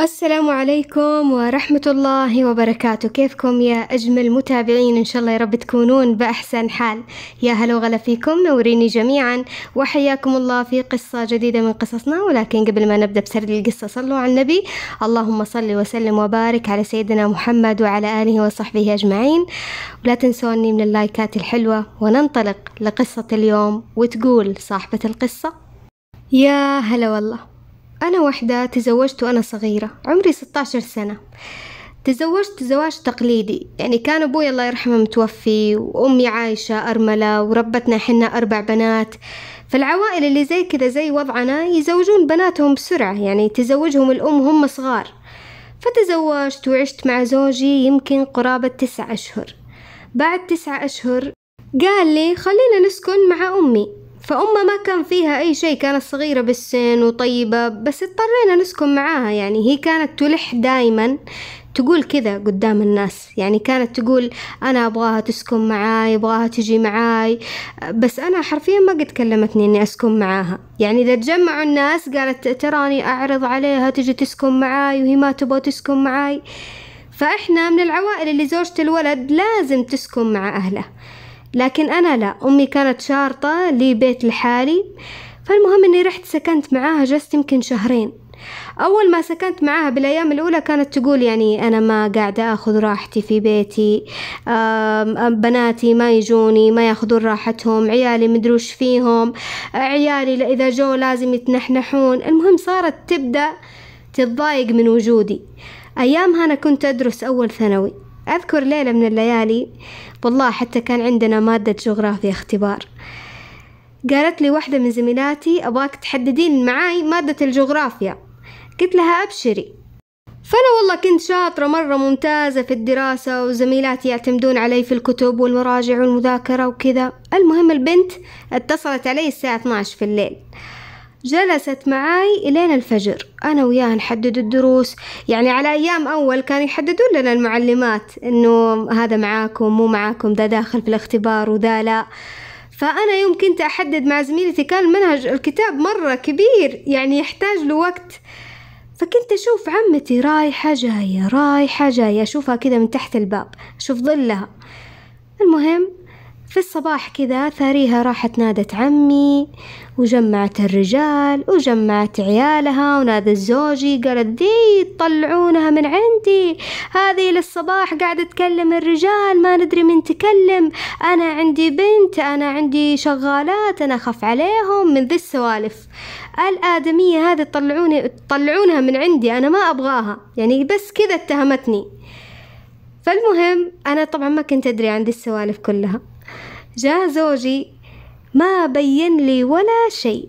السلام عليكم ورحمة الله وبركاته كيفكم يا أجمل متابعين إن شاء الله يا رب تكونون بأحسن حال يا هلا وغلا فيكم نوريني جميعا وحياكم الله في قصة جديدة من قصصنا ولكن قبل ما نبدأ بسرد القصة صلوا على النبي اللهم صل وسلم وبارك على سيدنا محمد وعلى آله وصحبه أجمعين ولا تنسوني من اللايكات الحلوة وننطلق لقصة اليوم وتقول صاحبة القصة يا هلا والله أنا وحدة تزوجت وأنا صغيرة عمري 16 سنة تزوجت زواج تقليدي يعني كان أبوي الله يرحمه متوفي وأمي عايشة أرملة وربتنا حنا أربع بنات فالعوائل اللي زي كذا زي وضعنا يزوجون بناتهم بسرعة يعني تزوجهم الأم هم صغار فتزوجت وعشت مع زوجي يمكن قرابة تسعة أشهر بعد تسعة أشهر قال لي خلينا نسكن مع أمي فأمه ما كان فيها أي شيء كانت صغيرة بالسن وطيبة بس اضطرينا نسكن معاها يعني هي كانت تلح دايما تقول كذا قدام الناس يعني كانت تقول أنا أبغاها تسكن معاي أبغاها تجي معاي بس أنا حرفيا ما قد كلمتني أني أسكن معاها يعني إذا تجمعوا الناس قالت تراني أعرض عليها تجي تسكن معاي وهي ما تبغى تسكن معاي فإحنا من العوائل اللي زوجة الولد لازم تسكن مع أهله لكن أنا لا أمي كانت شارطة لي بيت لحالي فالمهم أني رحت سكنت معاها جلست يمكن شهرين أول ما سكنت معاها بالأيام الأولى كانت تقول يعني أنا ما قاعدة أخذ راحتي في بيتي بناتي ما يجوني ما ياخذون راحتهم عيالي مدروش فيهم عيالي إذا جو لازم يتنحنحون المهم صارت تبدأ تتضايق من وجودي أيامها أنا كنت أدرس أول ثانوي أذكر ليلة من الليالي والله حتى كان عندنا مادة جغرافيا اختبار قالت لي واحدة من زميلاتي أبغاك تحددين معاي مادة الجغرافيا قلت لها أبشري فأنا والله كنت شاطرة مرة ممتازة في الدراسة وزميلاتي يعتمدون علي في الكتب والمراجع والمذاكرة وكذا المهم البنت اتصلت علي الساعة 12 في الليل جلست معاي إلين الفجر أنا وياها نحدد الدروس يعني على أيام أول كانوا يحددون لنا المعلمات إنه هذا معاكم مو معاكم دا داخل في الاختبار وذا لأ فأنا يوم كنت أحدد مع زميلتي كان منهج الكتاب مرة كبير يعني يحتاج له وقت فكنت أشوف عمتي رايحة جاية رايحة جاية أشوفها كذا من تحت الباب أشوف ظلها المهم في الصباح كذا ثاريها راحت نادت عمي وجمعت الرجال وجمعت عيالها ونادت زوجي قالت دي طلعونها من عندي هذه للصباح قاعدة تكلم الرجال ما ندري من تكلم أنا عندي بنت أنا عندي شغالات أنا أخاف عليهم من ذي السوالف الآدمية هذه طلعوني طلعونها من عندي أنا ما أبغاها يعني بس كذا اتهمتني فالمهم أنا طبعا ما كنت أدري عن ذي السوالف كلها جاء زوجي ما بين لي ولا شيء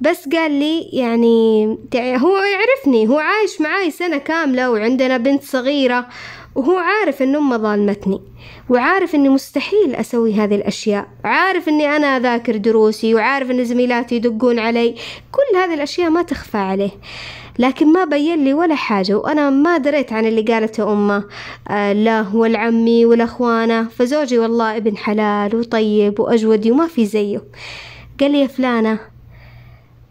بس قال لي يعني هو يعرفني هو عايش معاي سنة كاملة وعندنا بنت صغيرة وهو عارف ان امه ظالمتني وعارف اني مستحيل اسوي هذه الاشياء عارف اني انا اذاكر دروسي وعارف ان زميلاتي يدقون علي كل هذه الاشياء ما تخفى عليه لكن ما بين لي ولا حاجة وأنا ما دريت عن اللي قالته أمه آه له والعمي والأخوانه فزوجي والله ابن حلال وطيب وأجودي وما في زيه قال لي يا فلانة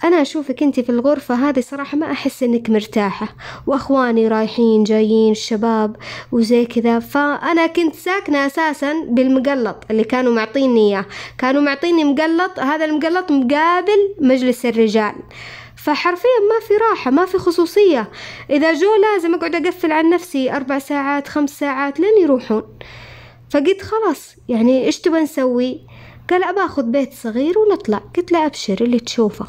أنا أشوفك أنت في الغرفة هذه صراحة ما أحس أنك مرتاحة وأخواني رايحين جايين الشباب وزي كذا فأنا كنت ساكنة أساسا بالمقلط اللي كانوا معطيني إياه كانوا معطيني مقلط هذا المقلط مقابل مجلس الرجال فحرفيا ما في راحة ما في خصوصية إذا جو لازم أقعد أقفل عن نفسي أربع ساعات خمس ساعات لين يروحون فقلت خلاص يعني إيش تبغى نسوي قال أبا أخذ بيت صغير ونطلع قلت له أبشر اللي تشوفه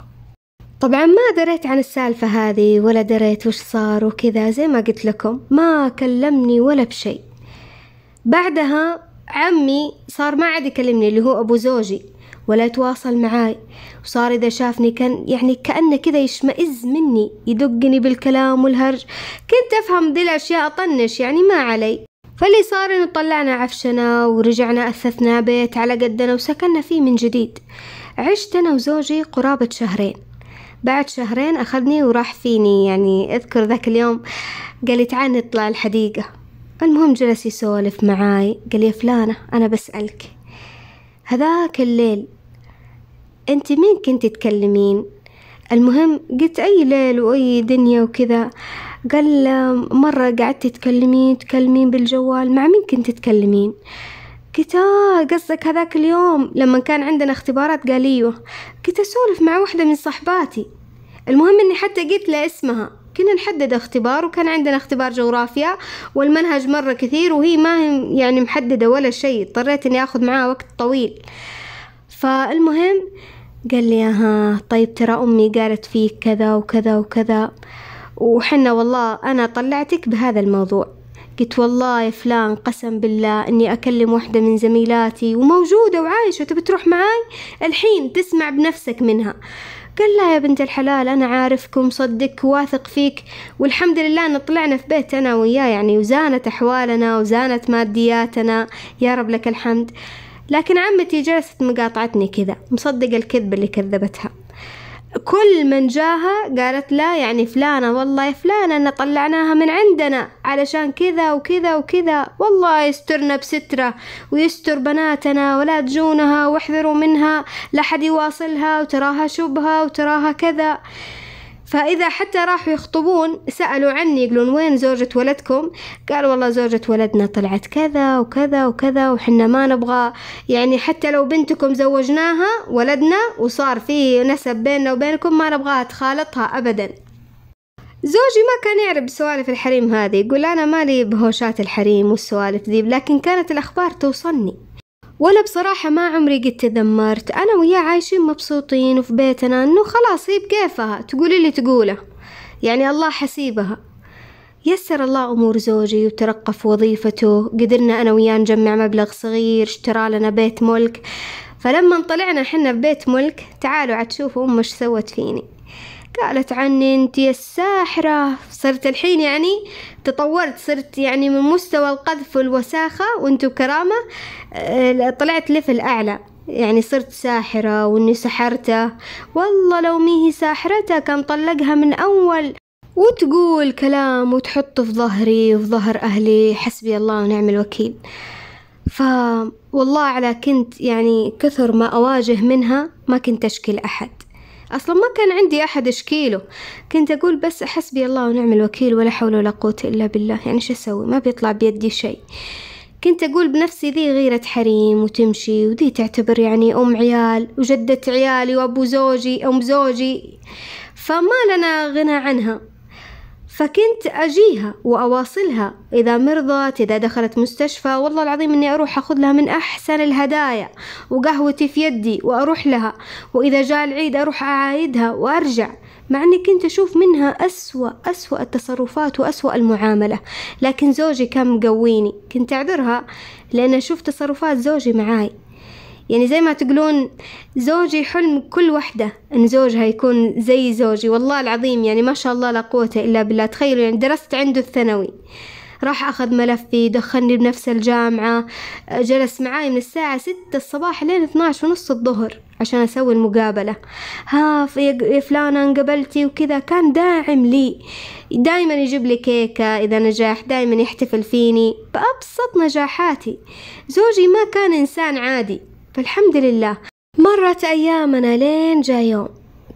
طبعا ما دريت عن السالفة هذه ولا دريت وش صار وكذا زي ما قلت لكم ما كلمني ولا بشي بعدها عمي صار ما عاد يكلمني اللي هو أبو زوجي ولا يتواصل معاي وصار إذا شافني كان يعني كأنه كذا يشمئز مني يدقني بالكلام والهرج كنت أفهم ذي الأشياء أطنش يعني ما علي فاللي صار إنه طلعنا عفشنا ورجعنا أثثنا بيت على قدنا وسكننا فيه من جديد عشت أنا وزوجي قرابة شهرين بعد شهرين أخذني وراح فيني يعني أذكر ذاك اليوم قال لي تعال نطلع الحديقة المهم جلس يسولف معاي قال لي فلانة أنا بسألك هذاك الليل أنت مين كنت تكلمين؟ المهم قلت أي ليل وأي دنيا وكذا قال مرة قعدتي تكلمين تكلمين بالجوال مع مين كنت تكلمين؟ قلت آه قصدك هذاك اليوم لما كان عندنا اختبارات قال ايوه قلت أسولف مع واحدة من صحباتي المهم إني حتى قلت له اسمها كنا نحدد اختبار وكان عندنا اختبار جغرافيا والمنهج مرة كثير وهي ما يعني محددة ولا شيء اضطريت إني أخذ معاها وقت طويل فالمهم قال لي ها طيب ترى أمي قالت فيك كذا وكذا وكذا وحنا والله أنا طلعتك بهذا الموضوع قلت والله يا فلان قسم بالله اني اكلم واحدة من زميلاتي وموجودة وعايشة تبي تروح معاي الحين تسمع بنفسك منها قال لا يا بنت الحلال انا عارفك ومصدقك واثق فيك والحمد لله ان طلعنا في بيت انا وياه يعني وزانت احوالنا وزانت مادياتنا يا رب لك الحمد لكن عمتي جلست مقاطعتني كذا مصدقة الكذب اللي كذبتها كل من جاها قالت لا يعني فلانة والله فلانة أن طلعناها من عندنا علشان كذا وكذا وكذا والله يسترنا بسترة ويستر بناتنا ولا تجونها واحذروا منها لا حد يواصلها وتراها شبهة وتراها كذا فإذا حتى راحوا يخطبون سألوا عني يقولون وين زوجة ولدكم قال والله زوجة ولدنا طلعت كذا وكذا وكذا وحنا ما نبغى يعني حتى لو بنتكم زوجناها ولدنا وصار في نسب بيننا وبينكم ما نبغاها تخالطها أبدا زوجي ما كان يعرف بسوالف الحريم هذه يقول أنا مالي بهوشات الحريم والسوالف ذي لكن كانت الأخبار توصلني ولا بصراحة ما عمري قد تذمرت أنا وياه عايشين مبسوطين وفي بيتنا أنه خلاص هي بكيفها تقولي اللي تقوله يعني الله حسيبها يسر الله أمور زوجي وترقى في وظيفته قدرنا أنا وياه نجمع مبلغ صغير اشترى لنا بيت ملك فلما طلعنا حنا ببيت ملك تعالوا عاد شوفوا أمه سوت فيني قالت عني انت الساحرة صرت الحين يعني تطورت صرت يعني من مستوى القذف والوساخة وانتو كرامة آه، طلعت ليفل اعلى يعني صرت ساحرة واني سحرته والله لو مي ساحرته كان طلقها من اول وتقول كلام وتحط في ظهري وفي ظهر أهلي حسبي الله ونعم الوكيل ف والله على كنت يعني كثر ما أواجه منها ما كنت أشكي لأحد أصلا ما كان عندي أحد أشكيله كنت أقول بس حسبي الله ونعم الوكيل ولا حول ولا قوة إلا بالله يعني شو أسوي ما بيطلع بيدي شيء كنت أقول بنفسي ذي غيرة حريم وتمشي وذي تعتبر يعني أم عيال وجدة عيالي وأبو زوجي أم زوجي فما لنا غنى عنها فكنت أجيها وأواصلها إذا مرضت إذا دخلت مستشفى والله العظيم إني أروح أخذ لها من أحسن الهدايا وقهوتي في يدي وأروح لها وإذا جاء العيد أروح أعايدها وأرجع مع أني كنت أشوف منها أسوأ أسوأ التصرفات وأسوأ المعاملة لكن زوجي كان مقويني كنت أعذرها لأن أشوف تصرفات زوجي معاي يعني زي ما تقولون زوجي حلم كل وحدة إن زوجها يكون زي زوجي والله العظيم يعني ما شاء الله لا قوة إلا بالله تخيلوا يعني درست عنده الثانوي راح أخذ ملفي دخلني بنفس الجامعة جلس معاي من الساعة ستة الصباح لين اثناش ونص الظهر عشان أسوي المقابلة ها يا فلانة انقبلتي وكذا كان داعم لي دايما يجيب لي كيكة إذا نجاح دايما يحتفل فيني بأبسط نجاحاتي زوجي ما كان إنسان عادي فالحمد لله مرت أيامنا لين جا يوم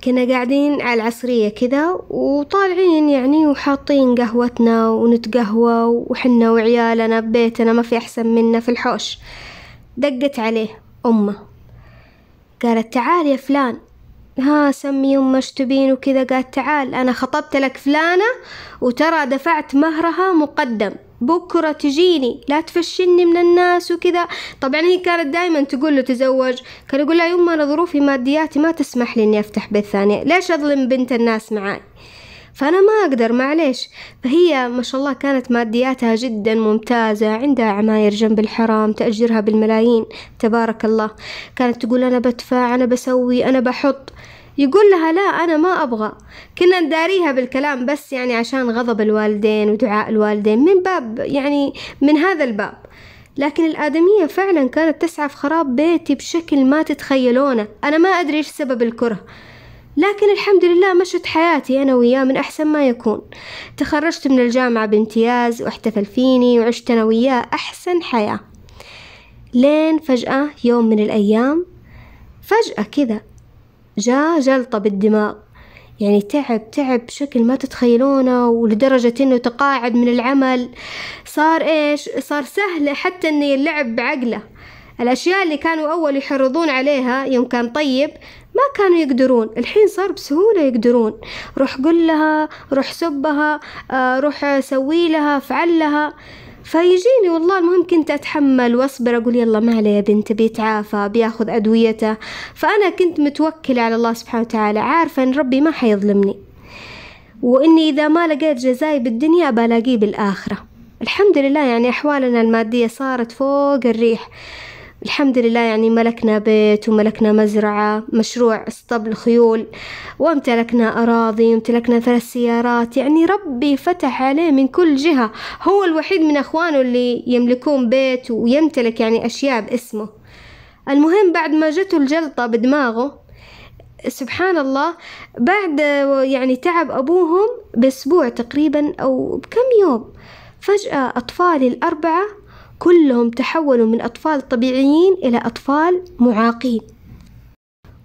كنا قاعدين على العصرية كذا وطالعين يعني وحاطين قهوتنا ونتقهوى وحنا وعيالنا ببيتنا ما في أحسن منا في الحوش دقت عليه أمه قالت تعال يا فلان ها سمي يما شتبين وكذا قالت تعال انا خطبت لك فلانة وترى دفعت مهرها مقدم بكرة تجيني لا تفشني من الناس وكذا طبعا هي كانت دائما تقول له تزوج كان يقول لها يما أنا ظروفي مادياتي ما تسمح لي إني أفتح بيت ثاني ليش أظلم بنت الناس معاي فأنا ما أقدر معليش فهي ما شاء الله كانت مادياتها جدا ممتازة عندها عماير جنب الحرام تأجرها بالملايين تبارك الله كانت تقول أنا بدفع أنا بسوي أنا بحط يقول لها لا أنا ما أبغى كنا نداريها بالكلام بس يعني عشان غضب الوالدين ودعاء الوالدين من باب يعني من هذا الباب لكن الآدمية فعلا كانت تسعى في خراب بيتي بشكل ما تتخيلونه أنا ما أدري إيش سبب الكره لكن الحمد لله مشت حياتي أنا وياه من أحسن ما يكون تخرجت من الجامعة بامتياز واحتفل فيني وعشت أنا وياه أحسن حياة لين فجأة يوم من الأيام فجأة كذا جاء جلطة بالدماغ يعني تعب تعب بشكل ما تتخيلونه ولدرجة انه تقاعد من العمل صار ايش صار سهل حتى انه يلعب بعقله الاشياء اللي كانوا اول يحرضون عليها يوم كان طيب ما كانوا يقدرون الحين صار بسهولة يقدرون روح قل لها روح سبها آه، روح سوي لها فعل لها فيجيني والله المهم كنت أتحمل وأصبر أقول يلا ما عليه يا بنت بيتعافى بياخذ أدويته فأنا كنت متوكلة على الله سبحانه وتعالى عارفة إن ربي ما حيظلمني وإني إذا ما لقيت جزاي بالدنيا بلاقيه بالآخرة الحمد لله يعني أحوالنا المادية صارت فوق الريح الحمد لله يعني ملكنا بيت وملكنا مزرعة مشروع اسطبل خيول وامتلكنا أراضي وامتلكنا ثلاث سيارات يعني ربي فتح عليه من كل جهة هو الوحيد من أخوانه اللي يملكون بيت ويمتلك يعني أشياء باسمه المهم بعد ما جته الجلطة بدماغه سبحان الله بعد يعني تعب أبوهم بأسبوع تقريبا أو بكم يوم فجأة أطفالي الأربعة كلهم تحولوا من أطفال طبيعيين إلى أطفال معاقين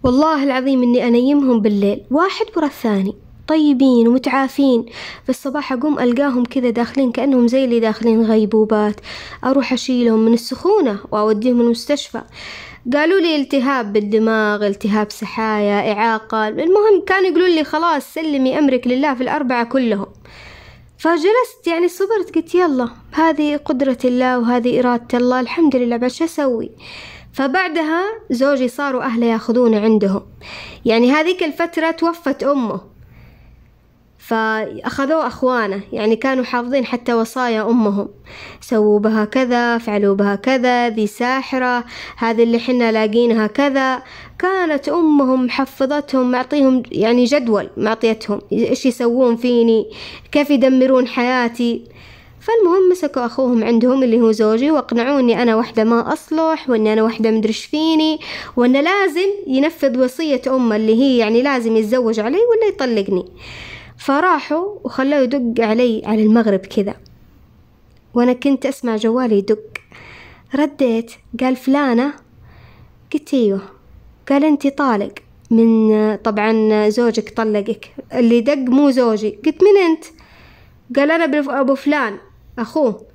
والله العظيم إني أنيمهم بالليل واحد ورا الثاني طيبين ومتعافين في الصباح أقوم ألقاهم كذا داخلين كأنهم زي اللي داخلين غيبوبات أروح أشيلهم من السخونة وأوديهم المستشفى قالوا لي التهاب بالدماغ التهاب سحايا إعاقة المهم كانوا يقولوا لي خلاص سلمي أمرك لله في الأربعة كلهم فجلست يعني صبرت قلت يلا هذه قدرة الله وهذه إرادة الله الحمد لله بس أسوي فبعدها زوجي صاروا أهله ياخذونه عندهم يعني هذيك الفترة توفت أمه فأخذوه أخوانه يعني كانوا حافظين حتى وصايا أمهم سووا بها كذا فعلوا بها كذا ذي ساحرة هذه اللي حنا لاقينها كذا كانت أمهم حفظتهم معطيهم يعني جدول معطيتهم إيش يسوون فيني كيف يدمرون حياتي فالمهم مسكوا أخوهم عندهم اللي هو زوجي وأقنعوني أنا وحدة ما أصلح وإني أنا وحدة مدرش فيني وإنه لازم ينفذ وصية أمه اللي هي يعني لازم يتزوج علي ولا يطلقني فراحوا وخلوه يدق علي على المغرب كذا وأنا كنت أسمع جوالي يدق رديت قال فلانة قلت ايوه قال انت طالق من طبعا زوجك طلقك اللي دق مو زوجي قلت من انت قال انا ابو فلان اخوه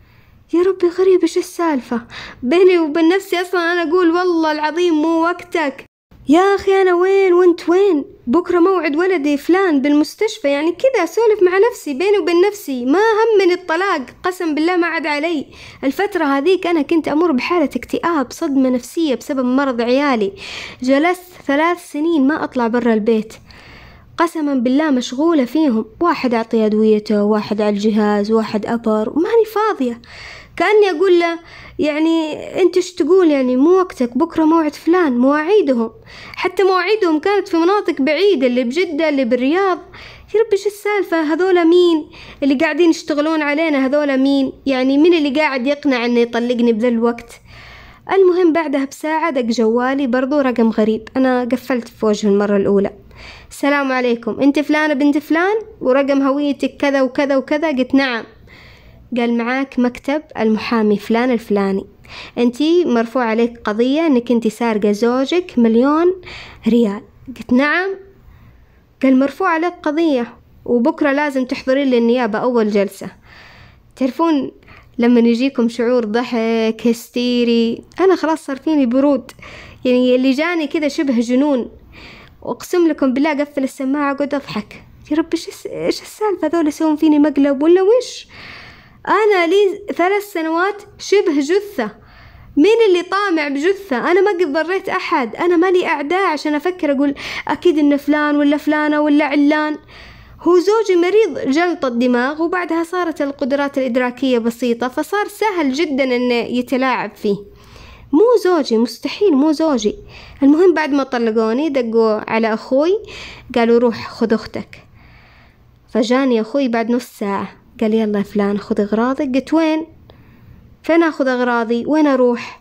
يا ربي غريب ايش السالفة بيني وبين نفسي اصلا انا اقول والله العظيم مو وقتك يا أخي أنا وين وأنت وين بكرة موعد ولدي فلان بالمستشفى يعني كذا أسولف مع نفسي بيني وبين نفسي ما همني الطلاق قسم بالله ما عاد علي الفترة هذيك أنا كنت أمر بحالة اكتئاب صدمة نفسية بسبب مرض عيالي جلست ثلاث سنين ما أطلع برا البيت قسما بالله مشغولة فيهم واحد أعطي أدويته واحد على الجهاز واحد أبر وماني فاضية كأني أقول له يعني أنت إيش تقول يعني مو وقتك بكرة موعد فلان مواعيدهم حتى مواعيدهم كانت في مناطق بعيدة اللي بجدة اللي بالرياض يا ربي شو السالفة هذولا مين اللي قاعدين يشتغلون علينا هذولا مين يعني مين اللي قاعد يقنع انه يطلقني بذا الوقت المهم بعدها بساعة دق جوالي برضو رقم غريب أنا قفلت في وجهه المرة الأولى السلام عليكم انت فلانة بنت فلان ورقم هويتك كذا وكذا وكذا قلت نعم قال معاك مكتب المحامي فلان الفلاني انتي مرفوع عليك قضية انك انتي سارقة زوجك مليون ريال قلت نعم قال مرفوع عليك قضية وبكرة لازم تحضرين للنيابة أول جلسة تعرفون لما يجيكم شعور ضحك هستيري أنا خلاص صار فيني برود يعني اللي جاني كذا شبه جنون وأقسم لكم بالله قفل السماعة أقعد أضحك يا رب إيش السالفة هذول يسوون فيني مقلب ولا وش أنا لي ثلاث سنوات شبه جثة مين اللي طامع بجثة أنا ما قد ضريت أحد أنا مالي أعداء عشان أفكر أقول أكيد إن فلان ولا فلانة ولا علان هو زوجي مريض جلطة دماغ وبعدها صارت القدرات الإدراكية بسيطة فصار سهل جدا إنه يتلاعب فيه مو زوجي مستحيل مو زوجي المهم بعد ما طلقوني دقوا على أخوي قالوا روح خذ أختك فجاني أخوي بعد نص ساعة قال يلا فلان خذ أغراضك قلت وين فين أخذ أغراضي وين أروح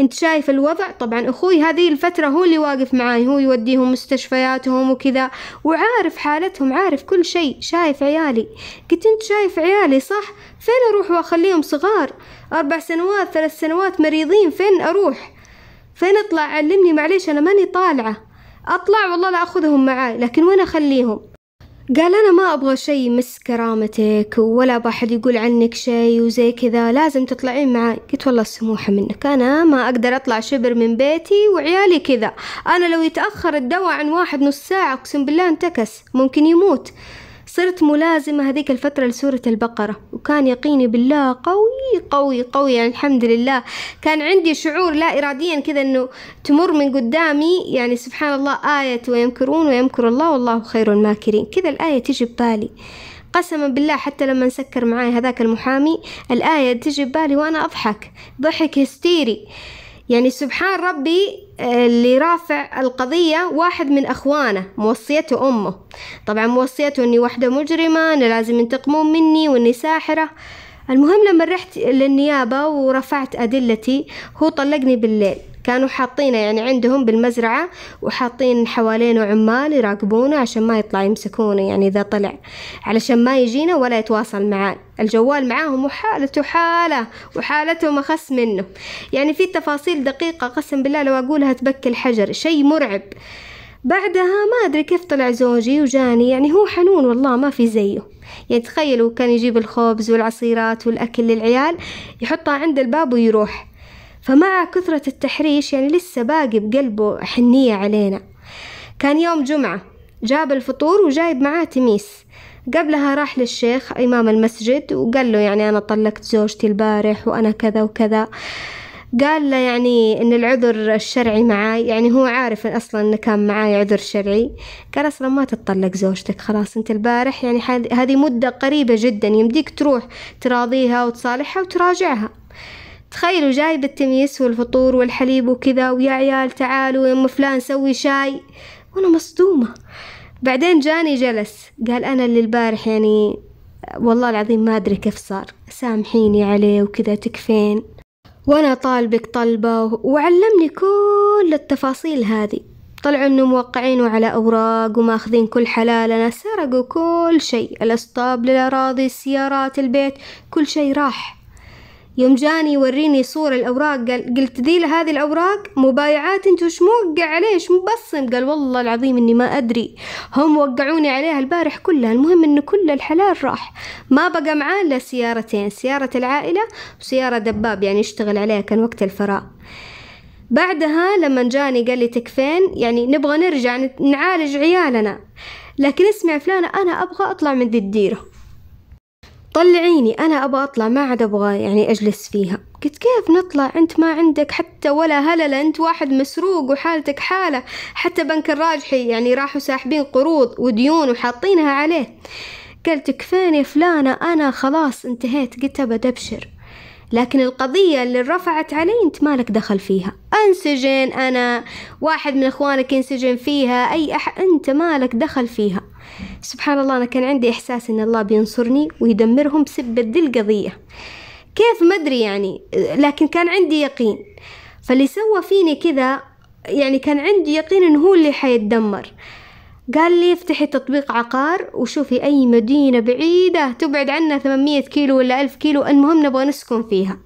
انت شايف الوضع طبعا اخوي هذه الفترة هو اللي واقف معاي هو يوديهم مستشفياتهم وكذا وعارف حالتهم عارف كل شيء شايف عيالي قلت انت شايف عيالي صح فين اروح واخليهم صغار اربع سنوات ثلاث سنوات مريضين فين اروح فين اطلع علمني معليش انا ماني طالعة اطلع والله لا اخذهم معاي لكن وين اخليهم قال أنا ما أبغى شي يمس كرامتك ولا أبغى أحد يقول عنك شي وزي كذا لازم تطلعين معاي قلت والله السموحة منك أنا ما أقدر أطلع شبر من بيتي وعيالي كذا أنا لو يتأخر الدواء عن واحد نص ساعة أقسم بالله انتكس ممكن يموت صرت ملازمة هذيك الفترة لسورة البقرة وكان يقيني بالله قوي قوي قوي يعني الحمد لله كان عندي شعور لا إراديا كذا أنه تمر من قدامي يعني سبحان الله آية ويمكرون ويمكر الله والله خير الماكرين كذا الآية تجي ببالي قسما بالله حتى لما نسكر معاي هذاك المحامي الآية تجي ببالي وأنا أضحك ضحك هستيري يعني سبحان ربي اللي رافع القضية واحد من أخوانه موصيته أمه طبعا موصيته أني واحدة مجرمة أنا لازم ينتقمون مني وأني ساحرة المهم لما رحت للنيابة ورفعت أدلتي هو طلقني بالليل كانوا حاطينه يعني عندهم بالمزرعة وحاطين حوالينه عمال يراقبونه عشان ما يطلع يمسكونه يعني إذا طلع علشان ما يجينا ولا يتواصل معاه الجوال معاهم وحالته حالة وحالتهم أخس منه يعني في تفاصيل دقيقة قسم بالله لو أقولها تبكي الحجر شيء مرعب بعدها ما أدري كيف طلع زوجي وجاني يعني هو حنون والله ما في زيه يعني تخيلوا كان يجيب الخبز والعصيرات والأكل للعيال يحطها عند الباب ويروح فمع كثرة التحريش يعني لسه باقي بقلبه حنية علينا كان يوم جمعة جاب الفطور وجايب معاه تميس قبلها راح للشيخ إمام المسجد وقال له يعني أنا طلقت زوجتي البارح وأنا كذا وكذا قال له يعني إن العذر الشرعي معاي يعني هو عارف أصلا إن كان معاي عذر شرعي قال أصلا ما تتطلق زوجتك خلاص أنت البارح يعني هذه مدة قريبة جدا يمديك تروح تراضيها وتصالحها وتراجعها تخيلوا جايب التميس والفطور والحليب وكذا ويا عيال تعالوا يا ام فلان سوي شاي وانا مصدومة بعدين جاني جلس قال انا اللي البارح يعني والله العظيم ما ادري كيف صار سامحيني عليه وكذا تكفين وانا طالبك طلبة وعلمني كل التفاصيل هذه طلعوا انه موقعينه على اوراق وماخذين كل حلالنا سرقوا كل شيء الاسطاب للاراضي السيارات البيت كل شيء راح يوم جاني يوريني صورة الأوراق قال قلت ذي هذه الأوراق مبايعات انت وش موقع عليه ايش مبصم قال والله العظيم اني ما أدري هم وقعوني عليها البارح كلها المهم انه كل الحلال راح ما بقى معاه إلا سيارتين سيارة العائلة وسيارة دباب يعني يشتغل عليها كان وقت الفراغ بعدها لما جاني قال لي تكفين يعني نبغى نرجع نعالج عيالنا لكن اسمع فلانة أنا أبغى أطلع من ذي الديرة طلعيني أنا أبغى أطلع ما عاد أبغى يعني أجلس فيها قلت كيف نطلع أنت ما عندك حتى ولا هللة أنت واحد مسروق وحالتك حالة حتى بنك الراجحي يعني راحوا ساحبين قروض وديون وحاطينها عليه قال تكفيني فلانة أنا خلاص انتهيت قلت أبى أبشر لكن القضية اللي رفعت علي انت مالك دخل فيها انسجن انا واحد من اخوانك ينسجن فيها اي احد انت مالك دخل فيها سبحان الله انا كان عندي احساس ان الله بينصرني ويدمرهم بسبة ذي القضية كيف ما ادري يعني لكن كان عندي يقين فاللي سوى فيني كذا يعني كان عندي يقين انه هو اللي حيتدمر قال لي افتحي تطبيق عقار وشوفي أي مدينة بعيدة تبعد عنا ثمانمية كيلو ولا ألف كيلو المهم نبغى نسكن فيها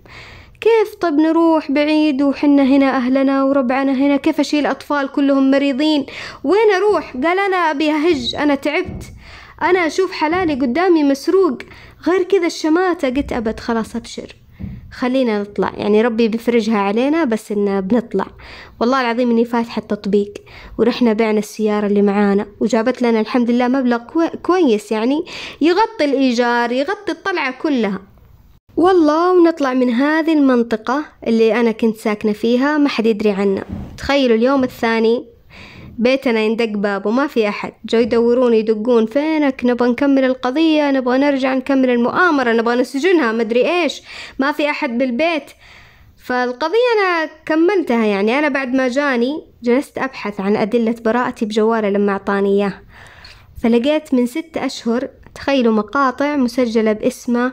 كيف طب نروح بعيد وحنا هنا أهلنا وربعنا هنا كيف أشيل أطفال كلهم مريضين وين أروح قال أنا أبي أهج أنا تعبت أنا أشوف حلالي قدامي مسروق غير كذا الشماتة قلت أبد خلاص أبشر خلينا نطلع يعني ربي بيفرجها علينا بس إن بنطلع والله العظيم إني فاتحة التطبيق ورحنا بعنا السيارة اللي معانا وجابت لنا الحمد لله مبلغ كويس يعني يغطي الإيجار يغطي الطلعة كلها والله ونطلع من هذه المنطقة اللي أنا كنت ساكنة فيها ما حد يدري عنها تخيلوا اليوم الثاني بيتنا يندق باب وما في أحد جو يدورون يدقون فينك نبغى نكمل القضية نبغى نرجع نكمل المؤامرة نبغى نسجنها مدري إيش ما في أحد بالبيت فالقضية أنا كملتها يعني أنا بعد ما جاني جلست أبحث عن أدلة براءتي بجواله لما أعطاني إياه فلقيت من ست أشهر تخيلوا مقاطع مسجلة باسمه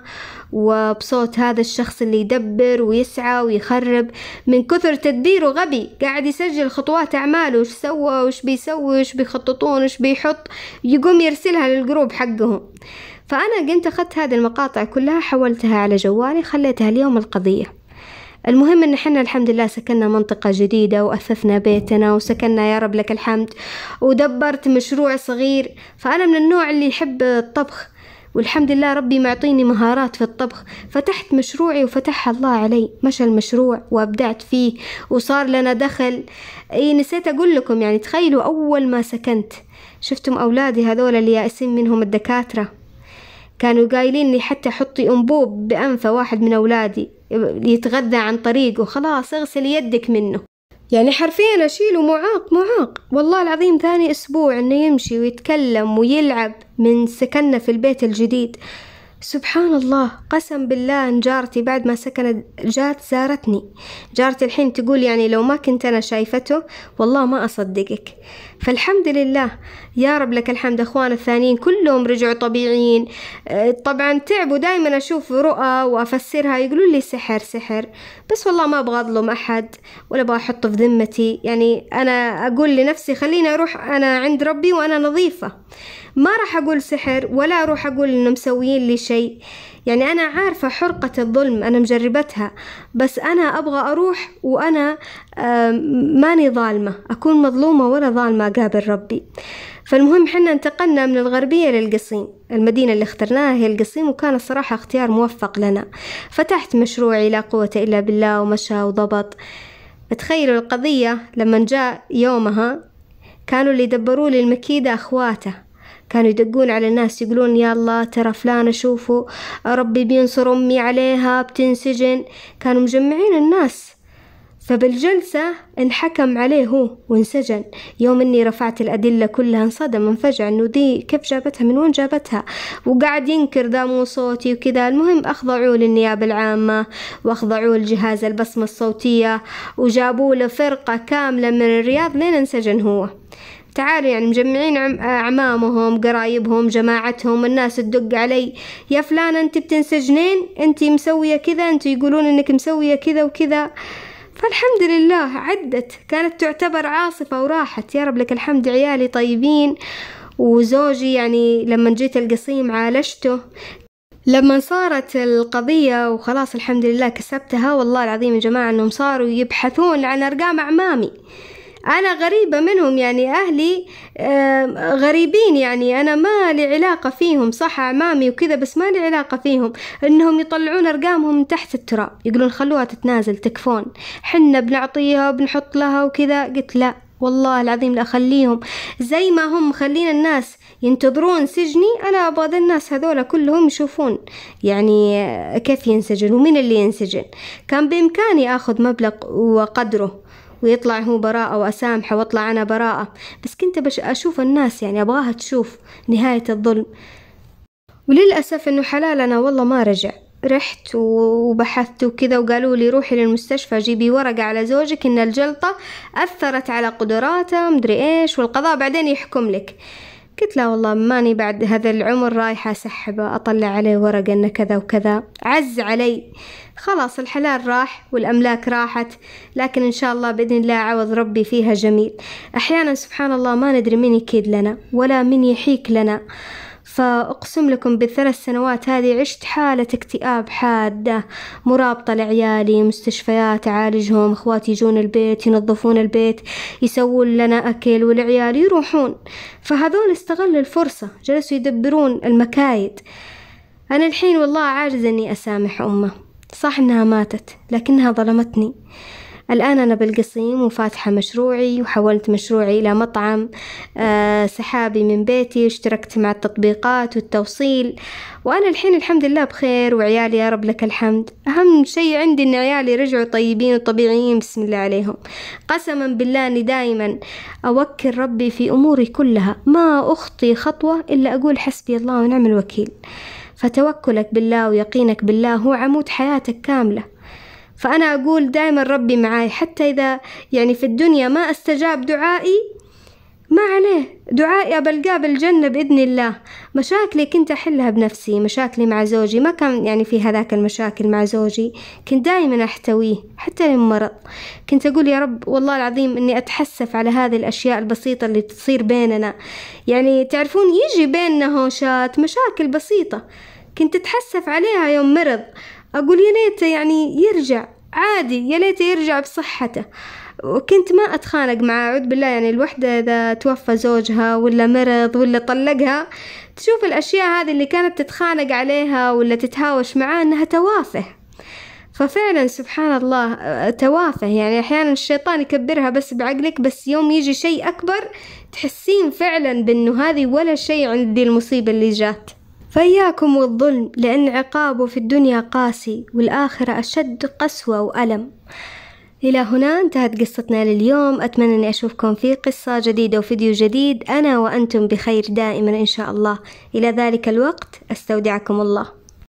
وبصوت هذا الشخص اللي يدبر ويسعى ويخرب من كثر تدبيره غبي قاعد يسجل خطوات أعماله وش سوى وش بيسوي وش بيخططون وش بيحط يقوم يرسلها للجروب حقهم فأنا قمت أخذت هذه المقاطع كلها حولتها على جوالي خليتها اليوم القضية المهم ان احنا الحمد لله سكننا منطقة جديدة واثثنا بيتنا وسكننا يا رب لك الحمد ودبرت مشروع صغير فانا من النوع اللي يحب الطبخ والحمد لله ربي معطيني مهارات في الطبخ فتحت مشروعي وفتح الله علي مشى المشروع وابدعت فيه وصار لنا دخل اي نسيت اقول لكم يعني تخيلوا اول ما سكنت شفتم اولادي هذول اللي يائسين منهم الدكاتره كانوا قايلين لي حتى حطي انبوب بانف واحد من اولادي يتغذى عن طريقه خلاص اغسل يدك منه يعني حرفيا أشيله معاق معاق والله العظيم ثاني أسبوع إنه يمشي ويتكلم ويلعب من سكننا في البيت الجديد سبحان الله قسم بالله ان جارتي بعد ما سكنت جات زارتني جارتي الحين تقول يعني لو ما كنت انا شايفته والله ما اصدقك فالحمد لله يا رب لك الحمد أخوان الثانيين كلهم رجعوا طبيعيين أه، طبعا تعبوا دايما أشوف رؤى وأفسرها يقولوا لي سحر سحر بس والله ما أبغى أظلم أحد ولا أبغى أحطه في ذمتي يعني أنا أقول لنفسي خليني أروح أنا عند ربي وأنا نظيفة ما راح أقول سحر ولا أروح أقول إنه مسويين لي شيء يعني أنا عارفة حرقة الظلم أنا مجربتها بس أنا أبغى أروح وأنا ماني ظالمة أكون مظلومة ولا ظالمة قابل ربي فالمهم حنا انتقلنا من الغربية للقصيم المدينة اللي اخترناها هي القصيم وكان الصراحة اختيار موفق لنا فتحت مشروعي لا قوة إلا بالله ومشى وضبط تخيلوا القضية لما جاء يومها كانوا اللي يدبروا لي المكيدة أخواته كانوا يدقون على الناس يقولون يا الله ترى فلانة شوفوا ربي بينصر أمي عليها بتنسجن كانوا مجمعين الناس فبالجلسة انحكم عليه هو وانسجن يوم اني رفعت الأدلة كلها انصدم انفجع انه دي كيف جابتها من وين جابتها وقعد ينكر ده مو صوتي وكذا المهم اخضعوه للنيابة العامة واخضعوه لجهاز البصمة الصوتية وجابوا له فرقة كاملة من الرياض لين انسجن هو تعالوا يعني مجمعين أعمامهم قرايبهم جماعتهم الناس تدق علي يا فلانة أنت بتنسجنين أنت مسوية كذا أنت يقولون أنك مسوية كذا وكذا فالحمد لله عدت كانت تعتبر عاصفة وراحت يا رب لك الحمد عيالي طيبين وزوجي يعني لما جيت القصيم عالجته لما صارت القضية وخلاص الحمد لله كسبتها والله العظيم يا جماعة انهم صاروا يبحثون عن ارقام اعمامي أنا غريبة منهم يعني أهلي غريبين يعني أنا ما لي علاقة فيهم صح أعمامي وكذا بس ما لي علاقة فيهم إنهم يطلعون أرقامهم من تحت التراب يقولون خلوها تتنازل تكفون حنا بنعطيها وبنحط لها وكذا قلت لا والله العظيم لا أخليهم زي ما هم مخلين الناس ينتظرون سجني أنا أبغى الناس هذولا كلهم يشوفون يعني كيف ينسجن ومين اللي ينسجن كان بإمكاني أخذ مبلغ وقدره ويطلع هو براءة وأسامحه وأطلع أنا براءة بس كنت بش أشوف الناس يعني أبغاها تشوف نهاية الظلم وللأسف إنه حلال أنا والله ما رجع رحت وبحثت وكذا وقالوا لي روحي للمستشفى جيبي ورقة على زوجك إن الجلطة أثرت على قدراته مدري إيش والقضاء بعدين يحكم لك قلت لا والله ماني بعد هذا العمر رايحة أسحبه أطلع عليه ورقة إنه كذا وكذا عز علي خلاص الحلال راح والأملاك راحت لكن إن شاء الله بإذن الله عوض ربي فيها جميل أحيانا سبحان الله ما ندري مين يكيد لنا ولا مين يحيك لنا فأقسم لكم بالثلاث سنوات هذه عشت حالة اكتئاب حادة مرابطة لعيالي مستشفيات أعالجهم إخواتي يجون البيت ينظفون البيت يسوون لنا أكل والعيال يروحون فهذول استغلوا الفرصة جلسوا يدبرون المكايد أنا الحين والله عاجزة إني أسامح أمه صح إنها ماتت لكنها ظلمتني الآن أنا بالقصيم وفاتحة مشروعي وحولت مشروعي إلى مطعم آه، سحابي من بيتي اشتركت مع التطبيقات والتوصيل وأنا الحين الحمد لله بخير وعيالي يا رب لك الحمد أهم شيء عندي إن عيالي رجعوا طيبين وطبيعيين بسم الله عليهم قسما بالله أني دائما أوكل ربي في أموري كلها ما أخطي خطوة إلا أقول حسبي الله ونعم الوكيل فتوكلك بالله ويقينك بالله هو عمود حياتك كامله فأنا أقول دائما ربي معاي حتى إذا يعني في الدنيا ما استجاب دعائي ما عليه دعائي بلقاه بالجنة بإذن الله مشاكلي كنت أحلها بنفسي مشاكلي مع زوجي ما كان يعني في هذاك المشاكل مع زوجي كنت دائما أحتويه حتى لما مرض كنت أقول يا رب والله العظيم أني أتحسف على هذه الأشياء البسيطة اللي تصير بيننا يعني تعرفون يجي بيننا هوشات مشاكل بسيطة كنت أتحسف عليها يوم مرض أقول يا ليته يعني يرجع عادي يا ليته يرجع بصحته وكنت ما أتخانق معاه أعوذ بالله يعني الوحدة إذا توفى زوجها ولا مرض ولا طلقها تشوف الأشياء هذه اللي كانت تتخانق عليها ولا تتهاوش معاه إنها توافه ففعلا سبحان الله آه، توافه يعني أحيانا الشيطان يكبرها بس بعقلك بس يوم يجي شيء أكبر تحسين فعلا بأنه هذه ولا شيء عند المصيبة اللي جات فإياكم والظلم لأن عقابه في الدنيا قاسي والآخرة أشد قسوة وألم إلى هنا انتهت قصتنا لليوم أتمنى أني أشوفكم في قصة جديدة وفيديو جديد أنا وأنتم بخير دائما إن شاء الله إلى ذلك الوقت أستودعكم الله